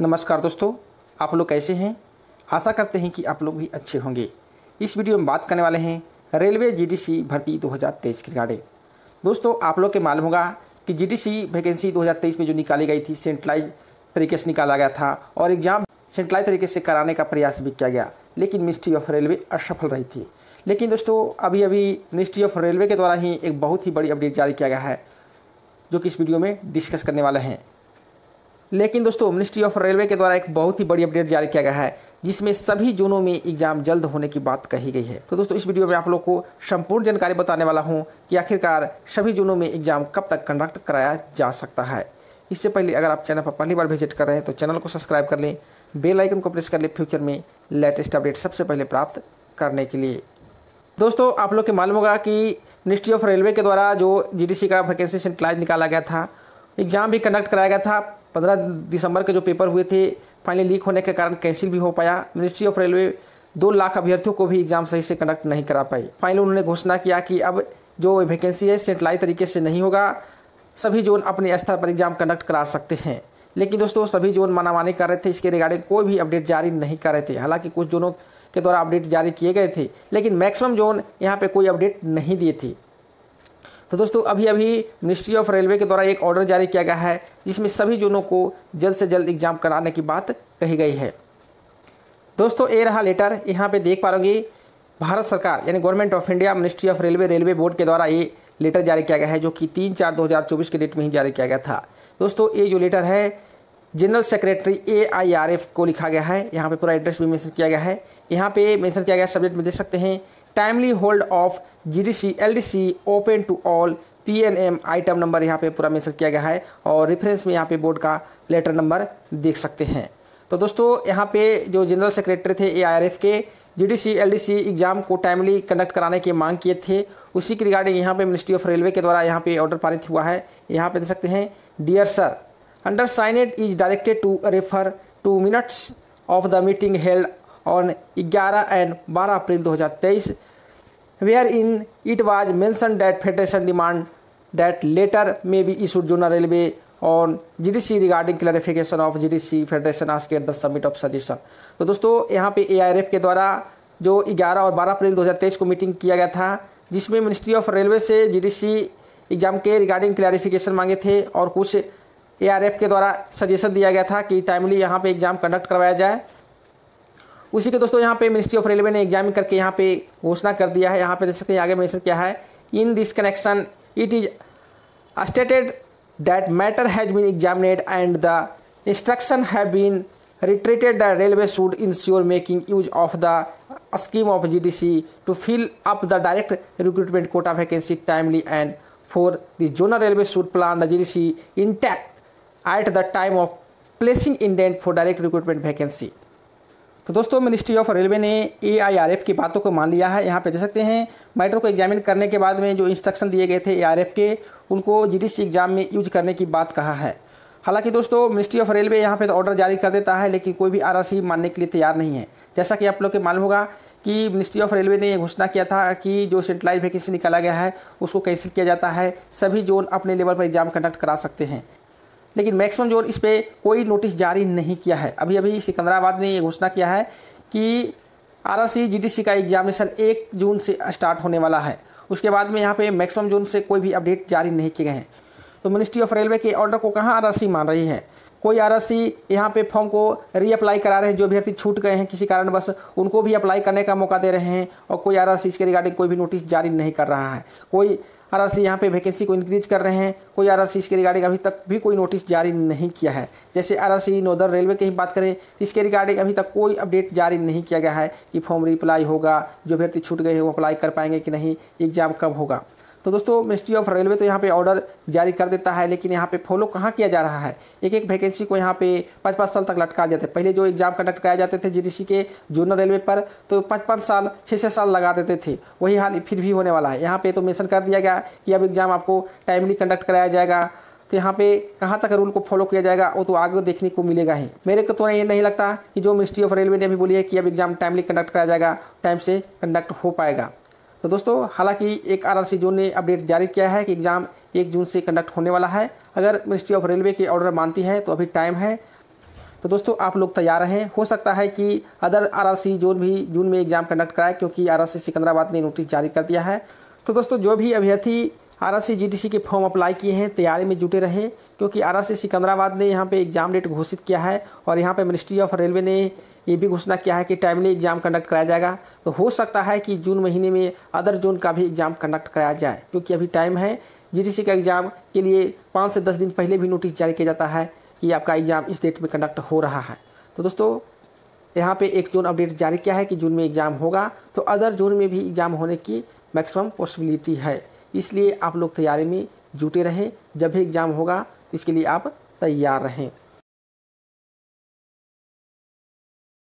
नमस्कार दोस्तों आप लोग कैसे हैं आशा करते हैं कि आप लोग भी अच्छे होंगे इस वीडियो में बात करने वाले हैं रेलवे जीडीसी भर्ती 2023 के रिगार्डिंग दोस्तों आप लोग के मालूम होगा कि जीडीसी वैकेंसी 2023 में जो निकाली गई थी सेंट्रलाइज तरीके से निकाला गया था और एग्ज़ाम सेंट्रलाइज तरीके से कराने का प्रयास भी किया गया लेकिन मिनिस्ट्री ऑफ रेलवे असफल रही थी लेकिन दोस्तों अभी अभी मिनिस्ट्री ऑफ रेलवे के द्वारा ही एक बहुत ही बड़ी अपडेट जारी किया गया है जो कि इस वीडियो में डिस्कस करने वाले हैं लेकिन दोस्तों मिनिस्ट्री ऑफ रेलवे के द्वारा एक बहुत ही बड़ी अपडेट जारी किया गया है जिसमें सभी जोनों में एग्जाम जल्द होने की बात कही गई है तो दोस्तों इस वीडियो में आप लोग को संपूर्ण जानकारी बताने वाला हूं कि आखिरकार सभी जोनों में एग्जाम कब तक कंडक्ट कराया जा सकता है इससे पहले अगर आप चैनल पर पहली बार विजिट कर रहे हैं तो चैनल को सब्सक्राइब कर लें बेलाइकन को प्रेस कर लें फ्यूचर में लेटेस्ट अपडेट सबसे पहले प्राप्त करने के लिए दोस्तों आप लोग के मालूम होगा कि मिनिस्ट्री ऑफ रेलवे के द्वारा जो जी का वैकेंसी सेंट्रलाइज निकाला गया था एग्जाम भी कंडक्ट कराया गया था पंद्रह दिसंबर के जो पेपर हुए थे फाइनली लीक होने के कारण कैंसिल भी हो पाया मिनिस्ट्री ऑफ रेलवे दो लाख अभ्यर्थियों को भी एग्जाम सही से कंडक्ट नहीं करा पाई फाइनली उन्होंने घोषणा किया कि अब जो वैकेंसी है सेंट्रलाइज तरीके से नहीं होगा सभी जोन अपने स्तर पर एग्जाम कंडक्ट करा सकते हैं लेकिन दोस्तों सभी जोन मनामानी कर रहे थे इसके रिगार्डिंग कोई भी अपडेट जारी नहीं कर रहे थे हालांकि कुछ जोनों के द्वारा अपडेट जारी किए गए थे लेकिन मैक्सिमम जोन यहाँ पे कोई अपडेट नहीं दिए थे तो दोस्तों अभी अभी मिनिस्ट्री ऑफ रेलवे के द्वारा एक ऑर्डर जारी किया गया है जिसमें सभी जोनों को जल्द से जल्द एग्जाम कराने की बात कही गई है दोस्तों ये रहा लेटर यहाँ पे देख पा रहे भारत सरकार यानी government of India ministry of railway railway board के द्वारा ये लेटर जारी किया गया है जो कि तीन चार चौबीस के डेट में ही जारी किया गया था दोस्तों ये जो लेटर है general secretary A I R F को लिखा गया है यहाँ पे पूरा एड्रेस भी मेंशन किया गया है यहाँ पे मेंशन किया गया सब्जेक्ट में देख सकते हैं timely hold of GDC LDC open to all PNM item number यहाँ पे पूरा मेंशन किया गया है और रेफरेंस में यहाँ पे बोर्ड का लेटर नंबर देख सकते हैं तो दोस्तों यहाँ पे जो जनरल सेक्रेटरी थे एआईआरएफ के जीडीसी एलडीसी एग्ज़ाम को टाइमली कंडक्ट कराने की मांग किए थे उसी के रिगार्डिंग यहाँ पे मिनिस्ट्री ऑफ रेलवे के द्वारा यहाँ पे ऑर्डर पारित हुआ है यहाँ पे देख सकते हैं dear sir undersigned is directed to refer to minutes of the meeting held हज़ार 11 and 12 it 2023 mention it federation demand that letter may be letter जो be railway on G D C regarding clarification of G D C federation आज के at the submit of suggestion तो दोस्तों यहाँ पे A R F के द्वारा जो ग्यारह और बारह अप्रैल दो हज़ार तेईस को मीटिंग किया गया था जिसमें मिनिस्ट्री ऑफ रेलवे से जी डी सी एग्जाम के रिगार्डिंग क्लैरिफिकेशन मांगे थे और कुछ ए आर एफ के द्वारा सजेशन दिया गया था कि टाइमली यहाँ पे एग्ज़ाम कंडक्ट करवाया जाए उसी के दोस्तों यहाँ पे मिनिस्ट्री ऑफ रेलवे ने एग्जामिन करके यहाँ पे घोषणा कर दिया है यहाँ पे देख सकते हैं आगे मिनिस्टर क्या है in this connection it is stated that matter has been examined and the instruction have been reiterated the railway ensure making use of the scheme of G D C to fill up the direct recruitment quota vacancy timely and for the zonal railway should plan the G D C intact at the time of placing indent for direct recruitment vacancy तो दोस्तों ministry of railway ने ए की बातों को मान लिया है यहाँ पे दे सकते हैं मैटर को एग्जामिन करने के बाद में जो इंस्ट्रक्शन दिए गए थे ए के उनको सी एग्ज़ाम में यूज करने की बात कहा है हालांकि दोस्तों मिनिस्ट्री ऑफ रेलवे यहाँ पे तो ऑर्डर जारी कर देता है लेकिन कोई भी सी मानने के लिए तैयार नहीं है जैसा कि आप लोग के मालूम होगा कि मिनिस्ट्री ऑफ रेलवे ने यह घोषणा किया था कि जो सेंट्रलाइज वैकेंसी निकाला गया है उसको कैंसिल किया जाता है सभी जोन अपने लेवल पर एग्जाम कंडक्ट करा सकते हैं लेकिन मैक्सिमम जोर इस पर कोई नोटिस जारी नहीं किया है अभी अभी सिकंदराबाद ने ये घोषणा किया है कि आर आर सी का एग्जामिनेशन एक जून से स्टार्ट होने वाला है उसके बाद में यहाँ पे मैक्सिमम जोन से कोई भी अपडेट जारी नहीं किए गए हैं तो मिनिस्ट्री ऑफ रेलवे के ऑर्डर को कहाँ आर मान रही है कोई आर आर यहाँ पे फॉर्म को रीअप्लाई करा रहे हैं जो भी छूट गए हैं किसी कारण बस उनको भी अप्लाई करने का मौका दे रहे हैं और कोई आर इसके रिगार्डिंग कोई भी नोटिस जारी नहीं कर रहा है कोई आर आर यहाँ पे वैकेंसी को इंक्रीज कर रहे हैं कोई आर आर इसके रिगार्डिंग अभी तक भी कोई नोटिस जारी नहीं किया है जैसे आर आर नोदर रेलवे की बात करें तो इसके रिगार्डिंग अभी तक कोई अपडेट जारी नहीं किया गया है कि फॉर्म रिप्लाई होगा जो अभ्यर्थी छूट गए हैं वो अप्लाई कर पाएंगे कि नहीं एग्ज़ाम कब होगा तो दोस्तों मिनिस्ट्री ऑफ रेलवे तो यहाँ पे ऑर्डर जारी कर देता है लेकिन यहाँ पे फॉलो कहाँ किया जा रहा है एक एक वैकेंसी को यहाँ पे पाँच पाँच साल तक लटका देते पहले जो एग्जाम कंडक्ट कराए जाते थे जी के जूनियर रेलवे पर तो पाँच पाँच साल छः छः साल लगा देते थे वही हाल फिर भी होने वाला है यहाँ पर तो मैंसन कर दिया गया कि अब एग्ज़ाम आपको टाइमली कंडक्ट कराया जाएगा तो यहाँ पे कहाँ तक रूल को फॉलो किया जाएगा वो तो आगे देखने को मिलेगा ही मेरे को तो ये नहीं लगता कि जो मिनिस्ट्री ऑफ रेलवे ने भी बोली है कि अब एग्जाम टाइमली कंडक्ट कराया जाएगा टाइम से कंडक्ट हो पाएगा तो दोस्तों हालांकि एक आर आर जोन ने अपडेट जारी किया है कि एग्ज़ाम एक जून से कंडक्ट होने वाला है अगर मिनिस्ट्री ऑफ रेलवे के ऑर्डर मानती है तो अभी टाइम है तो दोस्तों आप लोग तैयार रहें हो सकता है कि अदर आरआरसी जोन भी जून में एग्ज़ाम कंडक्ट कराए क्योंकि आरआरसी सिकंदराबाद ने नोटिस जारी कर दिया है तो दोस्तों जो भी अभ्यर्थी आर जीटीसी के फॉर्म अप्लाई किए हैं तैयारी में जुटे रहें क्योंकि आर सिकंदराबाद ने यहाँ पे एग्ज़ाम डेट घोषित किया है और यहाँ पे मिनिस्ट्री ऑफ रेलवे ने ये भी घोषणा किया है कि टाइमली एग्ज़ाम कंडक्ट कराया जाएगा तो हो सकता है कि जून महीने में अदर जोन का भी एग्ज़ाम कंडक्ट कराया जाए क्योंकि अभी टाइम है जी का एग्ज़ाम के लिए पाँच से दस दिन पहले भी नोटिस जारी किया जाता है कि आपका एग्ज़ाम इस डेट में कंडक्ट हो रहा है तो दोस्तों यहाँ पे एक जोन अपडेट जारी किया है कि जून में एग्ज़ाम होगा तो अदर जोन में भी एग्ज़ाम होने की मैक्सिमम पॉसिबिलिटी है इसलिए आप लोग तैयारी में जुटे रहें जब भी एग्ज़ाम होगा तो इसके लिए आप तैयार रहें